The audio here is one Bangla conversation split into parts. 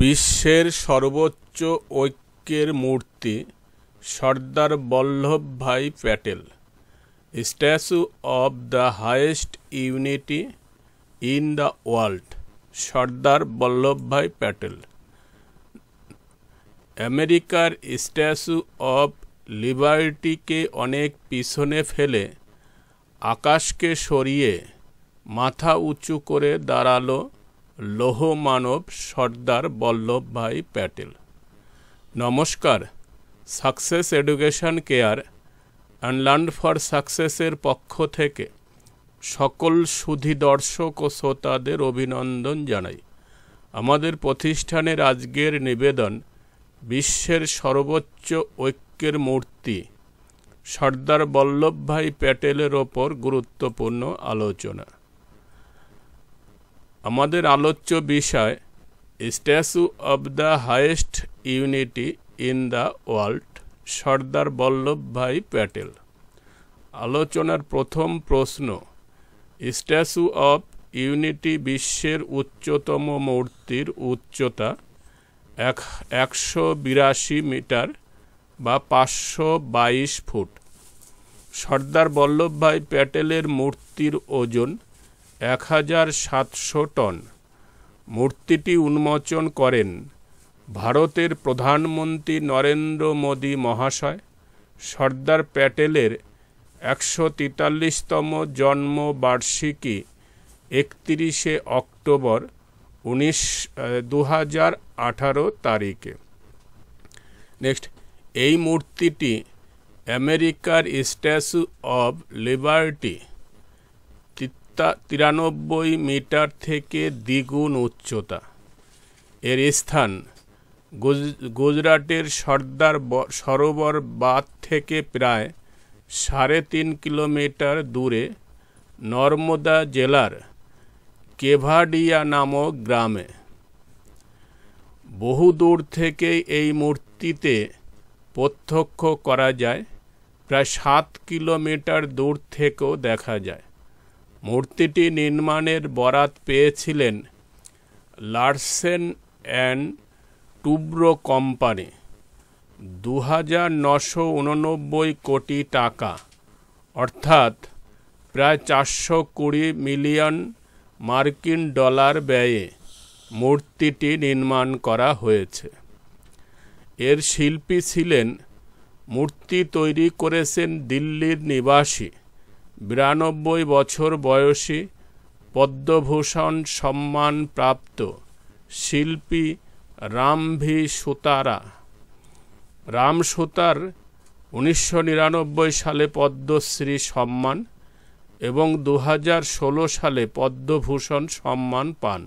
বিশ্বের সর্বোচ্চ ঐক্যের মূর্তি Sardar Bhai Patel statue of the highest unity in the world Sardar Vallabhbhai Patel আমেরিকার স্ট্যাচু অব লিবার্টিকে অনেক পিছনে ফেলে আকাশকে সরিয়ে মাথা উঁচু করে দাঁড়ালো মানব সর্দার বল্লভভাই প্যাটেল নমস্কার success education care and learn for সাকসেসের পক্ষ থেকে সকল সুধি দর্শক ও শ্রোতাদের অভিনন্দন জানাই আমাদের প্রতিষ্ঠানের আজকের নিবেদন বিশ্বের সর্বোচ্চ ঐক্যের মূর্তি সর্দার বল্লভভাই প্যাটেলের ওপর গুরুত্বপূর্ণ আলোচনা আমাদের আলোচ্য বিষয় statue of the highest unity in the world Sardar Vallabhbhai Patel আলোচনার প্রথম প্রশ্ন স্ট্যাচু অব ইউনিটি বিশ্বের উচ্চতম মূর্তির উচ্চতা এক একশো বিরাশি মিটার বা পাঁচশো বাইশ ফুট সর্দার বল্লভভাই প্যাটেলের মূর্তির ওজন এক হাজার সাতশো টন মূর্তিটি উন্মোচন করেন ভারতের প্রধানমন্ত্রী নরেন্দ্র মোদী মহাশয় সর্দার প্যাটেলের একশো তেতাল্লিশতম জন্মবার্ষিকী একত্রিশে অক্টোবর উনিশ দু হাজার আঠারো তারিখে নেক্সট এই মূর্তিটি আমেরিকার স্ট্যাচু অব লিবার্টি তিরানব্বই মিটার থেকে দ্বিগুণ উচ্চতা এর স্থান গুজরাটের সর্দার সরোবর বাঁধ থেকে প্রায় সাড়ে তিন কিলোমিটার দূরে নর্মদা জেলার কেভাডিয়া নামক গ্রামে বহু দূর থেকে এই মূর্তিতে প্রত্যক্ষ করা যায় প্রায় সাত কিলোমিটার দূর থেকেও দেখা যায় মূর্তিটি নির্মাণের বরাত পেয়েছিলেন লার্সেন অ্যান্ড টুব্রো কোম্পানি দু হাজার নশো উননব্বই কোটি টাকা অর্থাৎ প্রায় চারশো কুড়ি মিলিয়ন মার্কিন ডলার ব্যয়ে মূর্তিটি নির্মাণ করা হয়েছে এর শিল্পী ছিলেন মূর্তি তৈরি করেছেন দিল্লির নিবাসী বিরানব্বই বছর বয়সী পদ্মভূষণ সম্মান প্রাপ্ত শিল্পী রামভি সুতারা রাম সুতার উনিশশো নিরানব্বই সালে পদ্মশ্রী সম্মান এবং দু সালে পদ্মভূষণ সম্মান পান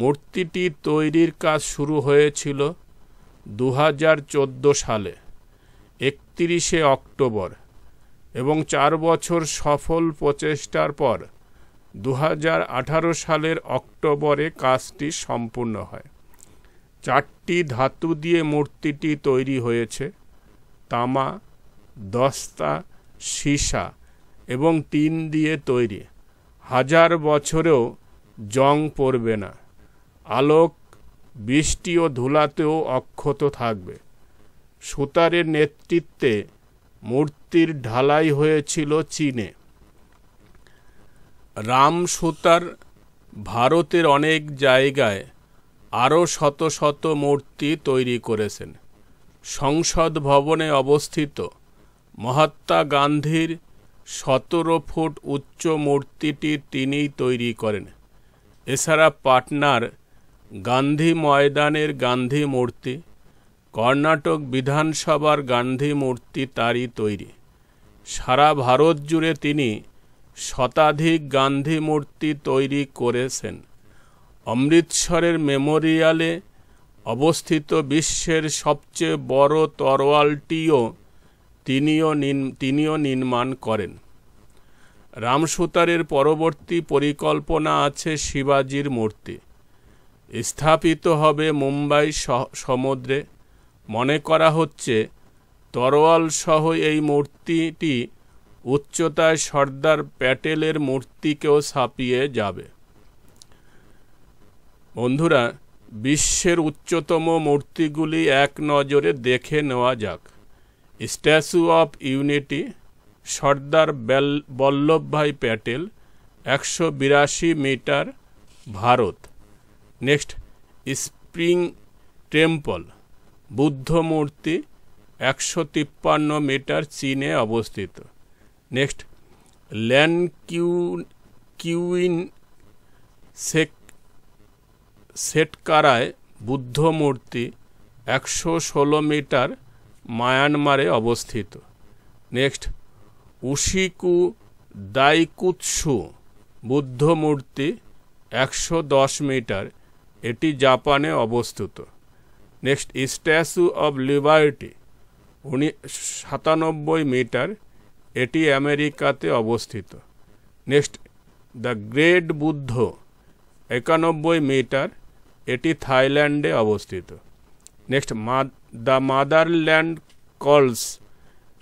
মূর্তিটি তৈরির কাজ শুরু হয়েছিল দু সালে একত্রিশে অক্টোবর এবং চার বছর সফল প্রচেষ্টার পর দু সালের অক্টোবরে কাজটি সম্পূর্ণ হয় চারটি ধাতু দিয়ে মূর্তিটি তৈরি হয়েছে তামা দস্তা সীসা এবং টিন দিয়ে তৈরি হাজার বছরেও জং পড়বে না আলোক বৃষ্টি ও ধুলাতেও অক্ষত থাকবে সুতারের নেতৃত্বে মূর্তির ঢালাই হয়েছিল চীনে রামসুতার ভারতের অনেক জায়গায় আরও শত শত মূর্তি তৈরি করেছেন সংসদ ভবনে অবস্থিত মহাত্মা গান্ধীর সতেরো ফুট উচ্চ মূর্তিটি তিনিই তৈরি করেন এছাড়া পাটনার গান্ধী ময়দানের গান্ধী মূর্তি কর্ণাটক বিধানসভার গান্ধী মূর্তি তারই তৈরি সারা ভারত জুড়ে তিনি শতাধিক গান্ধী মূর্তি তৈরি করেছেন অমৃতসরের মেমোরিয়ালে অবস্থিত বিশ্বের সবচেয়ে বড় তরোয়ালটিও তিনিও তিনিও নির্মাণ করেন রামসুতারের পরবর্তী পরিকল্পনা আছে শিবাজির মূর্তি স্থাপিত হবে মুম্বাই সমুদ্রে মনে করা হচ্ছে তরোয়ালসহ এই মূর্তিটি উচ্চতায় সর্দার প্যাটেলের মূর্তিকেও ছাপিয়ে যাবে বন্ধুরা বিশ্বের উচ্চতম মূর্তিগুলি এক নজরে দেখে নেওয়া যাক statue of unity Sardar Vallabhbhai Patel একশো বিরাশি metre Bharat next spring temple বুদ্ধ মূর্তি একশো তিপ্পান্ন মিটার চীনে অবস্থিত নেক্সট ল্যান কিউ কিউইন সেক সেটকারায় বুদ্ধ মূর্তি একশো ষোলো মিটার মায়ানমারে অবস্থিত নেক্সট উশিকু দাইকুৎসু বুদ্ধ মূর্তি একশো দশ মিটার এটি জাপানে অবস্থিত নেক্সট স্ট্যাচু অব লিবার্টি উনি সাতানব্বই মিটার এটি আমেরিকাতে অবস্থিত নেক্সট দ্য গ্রেট বুদ্ধ একানব্বই মিটার এটি থাইল্যান্ডে অবস্থিত নেক্সট দ্য মাদারল্যান্ড কলস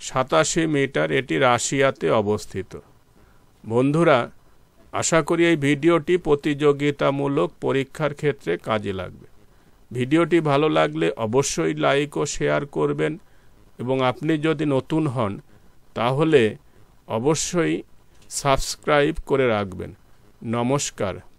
সাতাশি মিটার এটি রাশিয়াতে অবস্থিত বন্ধুরা আশা করি এই ভিডিওটি প্রতিযোগিতামূলক পরীক্ষার ক্ষেত্রে কাজে লাগবে ভিডিওটি ভালো লাগলে অবশ্যই লাইক ও শেয়ার করবেন এবং আপনি যদি নতুন হন তাহলে অবশ্যই সাবস্ক্রাইব করে রাখবেন নমস্কার